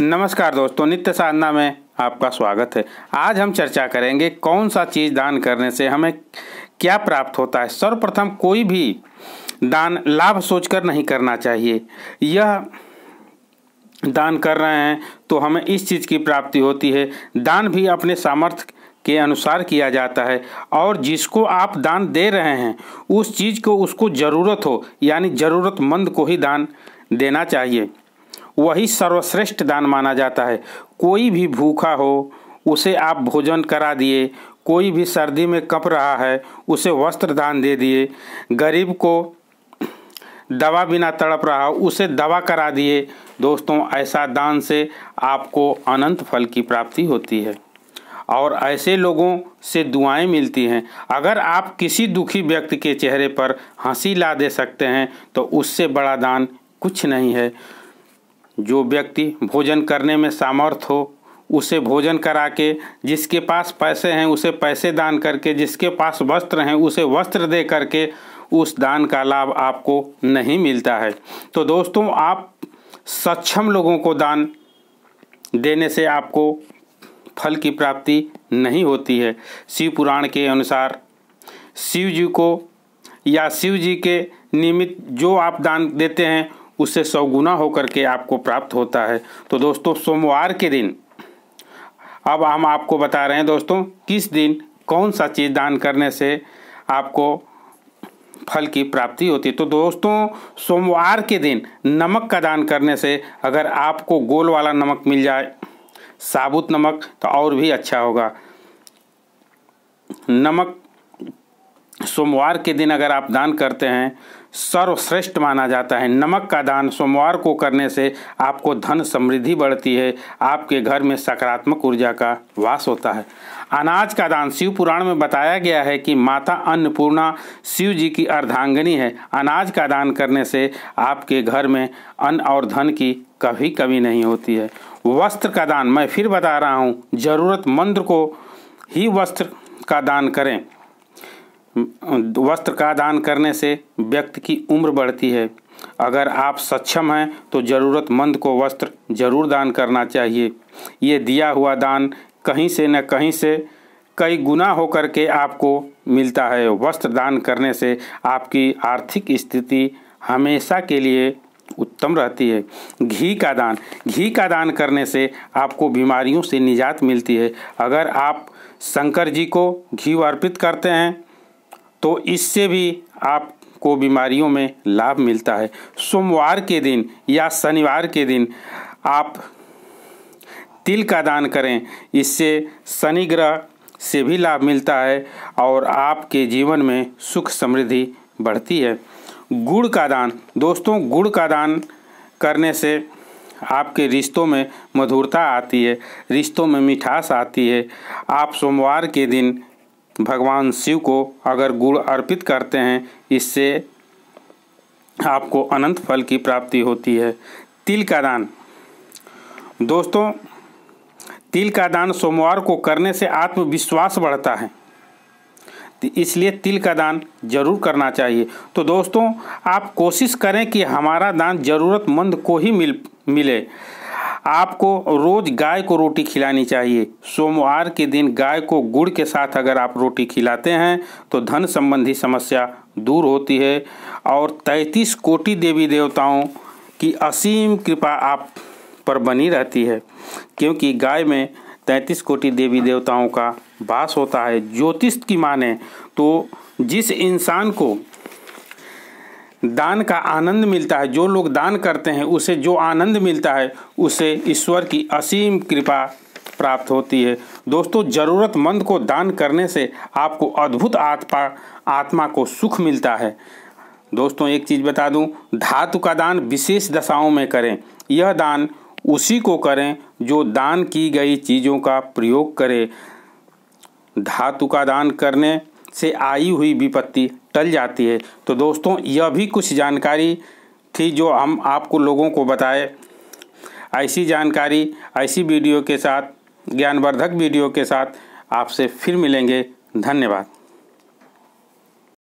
नमस्कार दोस्तों नित्य साधना में आपका स्वागत है आज हम चर्चा करेंगे कौन सा चीज़ दान करने से हमें क्या प्राप्त होता है सर्वप्रथम कोई भी दान लाभ सोचकर नहीं करना चाहिए यह दान कर रहे हैं तो हमें इस चीज़ की प्राप्ति होती है दान भी अपने सामर्थ्य के अनुसार किया जाता है और जिसको आप दान दे रहे हैं उस चीज़ को उसको ज़रूरत हो यानी ज़रूरतमंद को ही दान देना चाहिए वही सर्वश्रेष्ठ दान माना जाता है कोई भी भूखा हो उसे आप भोजन करा दिए कोई भी सर्दी में कप रहा है उसे वस्त्र दान दे दिए गरीब को दवा बिना तड़प रहा उसे दवा करा दिए दोस्तों ऐसा दान से आपको अनंत फल की प्राप्ति होती है और ऐसे लोगों से दुआएं मिलती हैं अगर आप किसी दुखी व्यक्ति के चेहरे पर हंसी ला दे सकते हैं तो उससे बड़ा दान कुछ नहीं है जो व्यक्ति भोजन करने में सामर्थ हो उसे भोजन करा के जिसके पास पैसे हैं उसे पैसे दान करके जिसके पास वस्त्र हैं उसे वस्त्र दे करके उस दान का लाभ आपको नहीं मिलता है तो दोस्तों आप सक्षम लोगों को दान देने से आपको फल की प्राप्ति नहीं होती है शिव पुराण के अनुसार शिव जी को या शिव जी के निमित्त जो आप दान देते हैं उससे सौ गुना होकर के आपको प्राप्त होता है तो दोस्तों सोमवार के दिन अब हम आपको बता रहे हैं दोस्तों किस दिन कौन सा चीज़ दान करने से आपको फल की प्राप्ति होती है तो दोस्तों सोमवार के दिन नमक का दान करने से अगर आपको गोल वाला नमक मिल जाए साबुत नमक तो और भी अच्छा होगा नमक सोमवार के दिन अगर आप दान करते हैं सर्वश्रेष्ठ माना जाता है नमक का दान सोमवार को करने से आपको धन समृद्धि बढ़ती है आपके घर में सकारात्मक ऊर्जा का वास होता है अनाज का दान शिव पुराण में बताया गया है कि माता अन्नपूर्णा शिव जी की अर्धांगनी है अनाज का दान करने से आपके घर में अन्न और धन की कभी कमी नहीं होती है वस्त्र का दान मैं फिर बता रहा हूँ ज़रूरतमंद को ही वस्त्र का दान करें वस्त्र का दान करने से व्यक्ति की उम्र बढ़ती है अगर आप सक्षम हैं तो ज़रूरतमंद को वस्त्र जरूर दान करना चाहिए ये दिया हुआ दान कहीं से न कहीं से कई गुना होकर के आपको मिलता है वस्त्र दान करने से आपकी आर्थिक स्थिति हमेशा के लिए उत्तम रहती है घी का दान घी का दान करने से आपको बीमारियों से निजात मिलती है अगर आप शंकर जी को घी अर्पित करते हैं तो इससे भी आपको बीमारियों में लाभ मिलता है सोमवार के दिन या शनिवार के दिन आप तिल का दान करें इससे शनि ग्रह से भी लाभ मिलता है और आपके जीवन में सुख समृद्धि बढ़ती है गुड़ का दान दोस्तों गुड़ का दान करने से आपके रिश्तों में मधुरता आती है रिश्तों में मिठास आती है आप सोमवार के दिन भगवान शिव को अगर गुड़ अर्पित करते हैं इससे आपको अनंत फल की प्राप्ति होती है तिल का दान दोस्तों तिल का दान सोमवार को करने से आत्मविश्वास बढ़ता है तो इसलिए तिल का दान जरूर करना चाहिए तो दोस्तों आप कोशिश करें कि हमारा दान ज़रूरतमंद को ही मिल मिले आपको रोज़ गाय को रोटी खिलानी चाहिए सोमवार के दिन गाय को गुड़ के साथ अगर आप रोटी खिलाते हैं तो धन संबंधी समस्या दूर होती है और तैंतीस कोटि देवी देवताओं की असीम कृपा आप पर बनी रहती है क्योंकि गाय में तैंतीस कोटि देवी देवताओं का वास होता है ज्योतिष की माने तो जिस इंसान को दान का आनंद मिलता है जो लोग दान करते हैं उसे जो आनंद मिलता है उसे ईश्वर की असीम कृपा प्राप्त होती है दोस्तों ज़रूरतमंद को दान करने से आपको अद्भुत आत्मा आत्मा को सुख मिलता है दोस्तों एक चीज़ बता दूं धातु का दान विशेष दशाओं में करें यह दान उसी को करें जो दान की गई चीज़ों का प्रयोग करे धातु का दान करने से आई हुई विपत्ति टल जाती है तो दोस्तों यह भी कुछ जानकारी थी जो हम आपको लोगों को बताए ऐसी जानकारी ऐसी वीडियो के साथ ज्ञानवर्धक वीडियो के साथ आपसे फिर मिलेंगे धन्यवाद